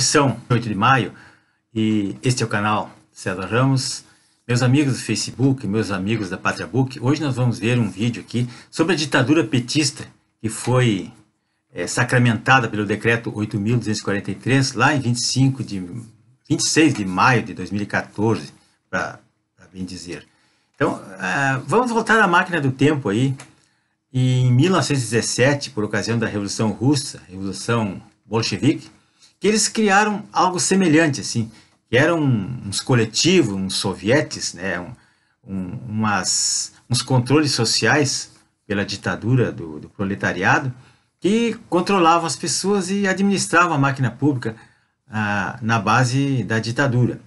edição 8 de maio e este é o canal César Ramos. Meus amigos do Facebook, meus amigos da Pátria Book, hoje nós vamos ver um vídeo aqui sobre a ditadura petista que foi é, sacramentada pelo decreto 8.243 lá em 25 de 26 de maio de 2014, para bem dizer. Então, uh, vamos voltar à máquina do tempo aí. E em 1917, por ocasião da Revolução Russa, Revolução Bolchevique, que eles criaram algo semelhante, assim, que eram uns coletivos, uns sovietes, né, um, um, umas, uns controles sociais pela ditadura do, do proletariado, que controlavam as pessoas e administravam a máquina pública ah, na base da ditadura.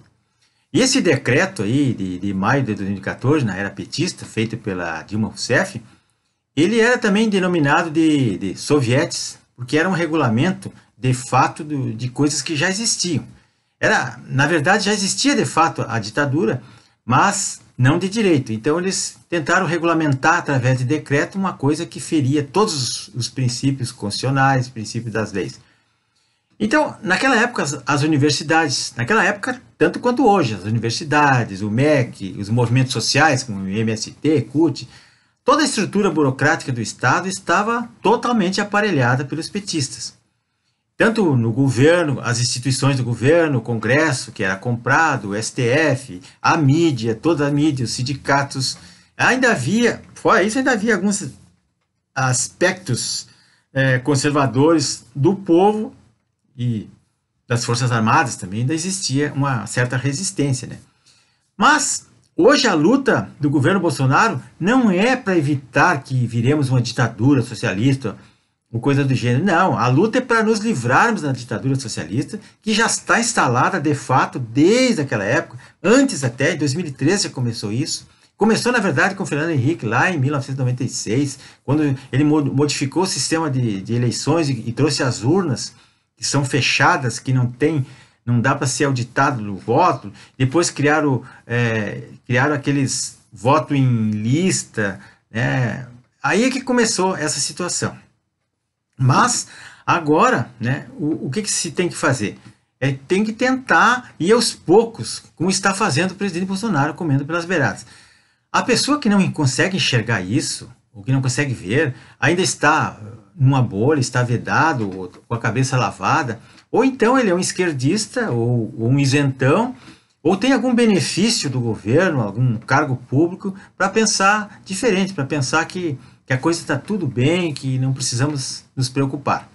E esse decreto aí de, de maio de 2014, na era petista, feito pela Dilma Rousseff, ele era também denominado de, de sovietes, porque era um regulamento de fato do, de coisas que já existiam. Era, na verdade, já existia de fato a ditadura, mas não de direito. Então eles tentaram regulamentar através de decreto uma coisa que feria todos os princípios constitucionais, princípios das leis. Então, naquela época, as, as, universidades, naquela época, tanto quanto hoje, as universidades, o MEC, os movimentos sociais, como o MST, CUT, toda a estrutura burocrática do Estado estava totalmente aparelhada pelos petistas tanto no governo, as instituições do governo, o Congresso, que era comprado, o STF, a mídia, toda a mídia, os sindicatos. Ainda havia, fora isso, ainda havia alguns aspectos é, conservadores do povo e das Forças Armadas também, ainda existia uma certa resistência. Né? Mas hoje a luta do governo Bolsonaro não é para evitar que viremos uma ditadura socialista ou coisa do gênero. Não, a luta é para nos livrarmos da ditadura socialista, que já está instalada de fato desde aquela época, antes até, em 2013 já começou isso. Começou, na verdade, com Fernando Henrique lá em 1996, quando ele modificou o sistema de, de eleições e, e, trouxe as urnas, que são fechadas, que não tem, não dá para ser auditado no voto. Depois criaram, é, criaram aqueles voto em lista. Né? Aí é que começou essa situação. Mas agora, né, o, o que, que se tem que fazer? É, tem que tentar ir aos poucos, como está fazendo o presidente Bolsonaro comendo pelas beiradas. A pessoa que não consegue enxergar isso, ou que não consegue ver, ainda está eh, numa bolha, está vedado, ou, com a cabeça lavada, ou então ele é um esquerdista, ou, ou um isentão, ou tem algum benefício do governo, algum cargo público, para pensar diferente, para pensar que que a coisa está tudo bem, que não precisamos nos preocupar.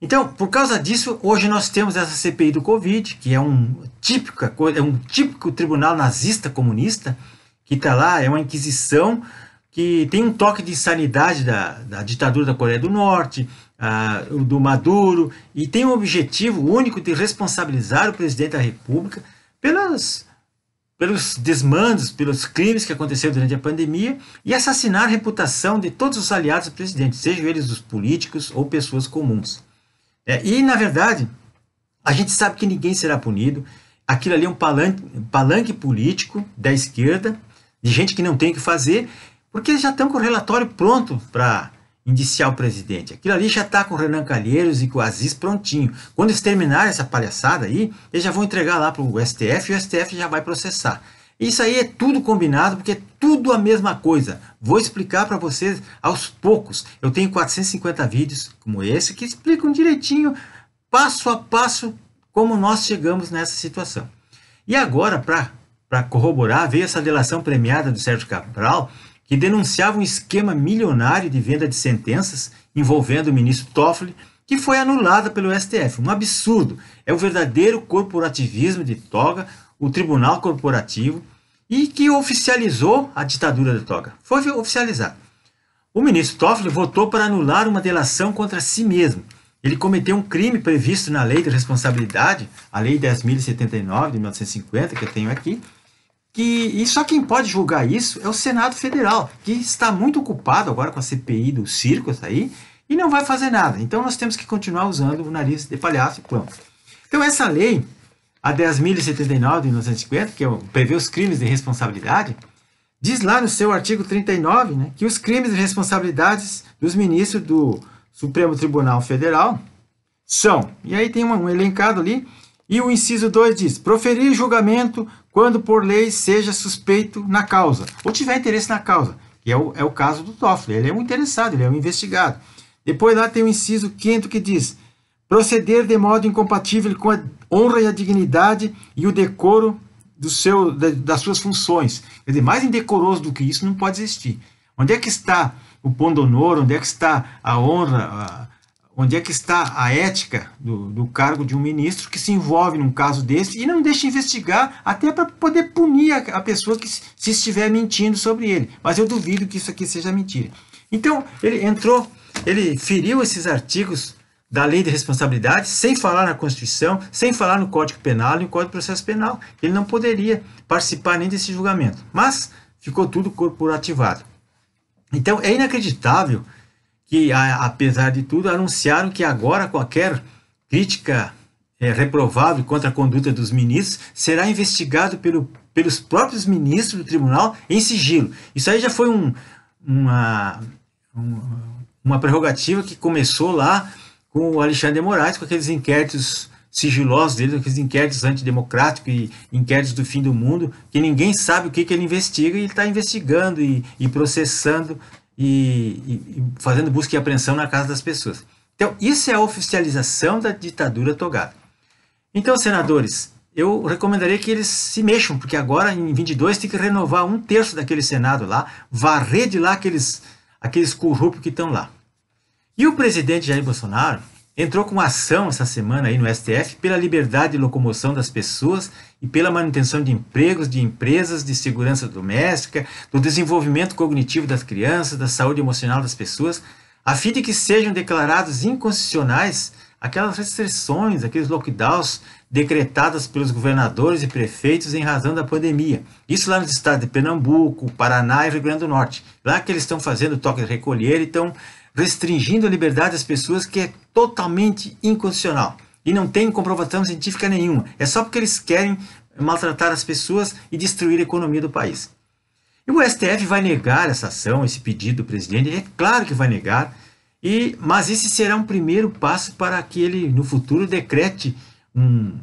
Então, por causa disso, hoje nós temos essa CPI do Covid, que é um, típica, é um típico tribunal nazista comunista, que está lá, é uma inquisição que tem um toque de insanidade da, da ditadura da Coreia do Norte, a, do Maduro, e tem o um objetivo único de responsabilizar o presidente da República pelas pelos desmandos, pelos crimes que aconteceram durante a pandemia e assassinar a reputação de todos os aliados do presidente, sejam eles os políticos ou pessoas comuns. É, e, na verdade, a gente sabe que ninguém será punido. Aquilo ali é um palanque, palanque político da esquerda, de gente que não tem o que fazer, porque já estão com o relatório pronto para indiciar o presidente. Aquilo ali já está com o Renan Calheiros e com o Aziz prontinho. Quando eles terminarem essa palhaçada aí, eles já vão entregar lá para o STF e o STF já vai processar. Isso aí é tudo combinado, porque é tudo a mesma coisa. Vou explicar para vocês aos poucos. Eu tenho 450 vídeos como esse que explicam direitinho, passo a passo, como nós chegamos nessa situação. E agora, para corroborar, veio essa delação premiada do Sérgio Cabral, que denunciava um esquema milionário de venda de sentenças envolvendo o ministro Toffoli, que foi anulada pelo STF. Um absurdo. É o verdadeiro corporativismo de toga, o tribunal corporativo, e que oficializou a ditadura de toga. Foi oficializado. O ministro Toffoli votou para anular uma delação contra si mesmo. Ele cometeu um crime previsto na Lei de Responsabilidade, a Lei 10.079 de 1950, que eu tenho aqui, que e só quem pode julgar isso é o Senado Federal, que está muito ocupado agora com a CPI do circo aí e não vai fazer nada. Então nós temos que continuar usando o nariz de palhaço e pronto. Então essa lei, a 10.079 de 1950, que é o, prevê os crimes de responsabilidade, diz lá no seu artigo 39 né, que os crimes e responsabilidades dos ministros do Supremo Tribunal Federal são, e aí tem um, um elencado ali, e o inciso 2 diz: proferir julgamento quando por lei seja suspeito na causa, ou tiver interesse na causa, que é o, é o caso do Toffoli. Ele é um interessado, ele é um investigado. Depois lá tem o inciso 5 que diz: proceder de modo incompatível com a honra e a dignidade e o decoro do seu, das suas funções. Quer dizer, mais indecoroso do que isso não pode existir. Onde é que está o pão do honor? Onde é que está a honra, Onde é que está a ética do, do cargo de um ministro que se envolve num caso desse e não deixa investigar, até para poder punir a, a pessoa que se, se estiver mentindo sobre ele? Mas eu duvido que isso aqui seja mentira. Então, ele entrou, ele feriu esses artigos da lei de responsabilidade, sem falar na Constituição, sem falar no Código Penal e no Código de Processo Penal. Ele não poderia participar nem desse julgamento. Mas ficou tudo corporativado. Então é inacreditável que, a, apesar de tudo, anunciaram que agora qualquer crítica é, reprovável contra a conduta dos ministros será investigado pelo, pelos próprios ministros do tribunal em sigilo. Isso aí já foi um, uma, uma prerrogativa que começou lá com o Alexandre de Moraes, com aqueles inquéritos sigilosos dele, aqueles inquéritos antidemocráticos e inquéritos do fim do mundo, que ninguém sabe o que, que ele investiga e ele está investigando e, e processando e, e fazendo busca e apreensão na casa das pessoas. Então, isso é a oficialização da ditadura togada. Então, senadores, eu recomendaria que eles se mexam, porque agora em 22 tem que renovar um terço daquele Senado lá, varrer de lá aqueles, aqueles corruptos que estão lá. E o presidente Jair Bolsonaro entrou com ação essa semana aí no STF pela liberdade de locomoção das pessoas e pela manutenção de empregos, de empresas, de segurança doméstica, do desenvolvimento cognitivo das crianças, da saúde emocional das pessoas, a fim de que sejam declarados inconstitucionais aquelas restrições, aqueles lockdowns decretados pelos governadores e prefeitos em razão da pandemia. Isso lá nos estados de Pernambuco, Paraná e Rio Grande do Norte. Lá que eles estão fazendo toque de recolher e estão restringindo a liberdade das pessoas, que é totalmente inconstitucional. E não tem comprovação científica nenhuma. É só porque eles querem maltratar as pessoas e destruir a economia do país. E o STF vai negar essa ação, esse pedido do presidente? É claro que vai negar. E, mas esse será um primeiro passo para que ele, no futuro, decrete um,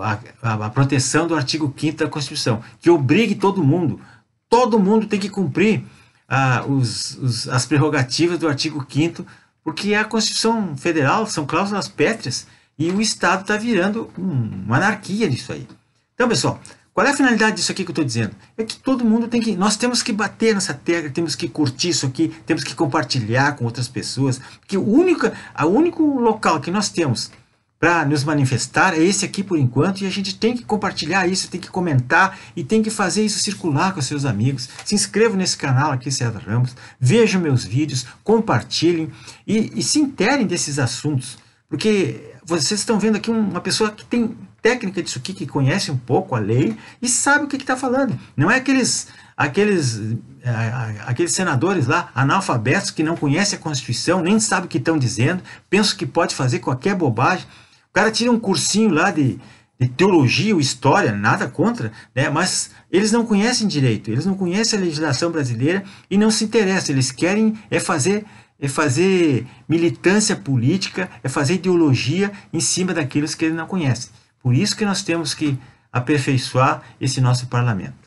a, a, proteção do artigo 5 da Constituição, que obrigue todo mundo, todo mundo tem que cumprir ah, os, os, as prerrogativas do artigo 5, porque a Constituição Federal são cláusulas pétreas e o Estado está virando hum, uma anarquia nisso aí. Então, pessoal, qual é a finalidade disso aqui que eu estou dizendo? É que todo mundo tem que. Nós temos que bater nessa tecla, temos que curtir isso aqui, temos que compartilhar com outras pessoas. Porque o único, a único local que nós temos para nos manifestar é esse aqui por enquanto e a gente tem que compartilhar isso, tem que comentar e tem que fazer isso circular com seus amigos. Se inscrevam nesse canal aqui, César Ramos, vejam meus vídeos, compartilhem e, e se interem desses assuntos, porque vocês estão vendo aqui uma pessoa que tem técnica disso aqui, que conhece um pouco a lei e sabe o que está falando. Não é aqueles, aqueles, é, é, aqueles senadores lá, analfabetos, que não conhecem a Constituição, nem sabem o que estão dizendo, pensam que pode fazer qualquer bobagem. O cara tira um cursinho lá de, de teologia ou história, nada contra, né? mas eles não conhecem direito, eles não conhecem a legislação brasileira e não se interessam, eles querem é fazer é fazer militância política, é fazer ideologia em cima daqueles que ele não conhece. Por isso que nós temos que aperfeiçoar esse nosso parlamento.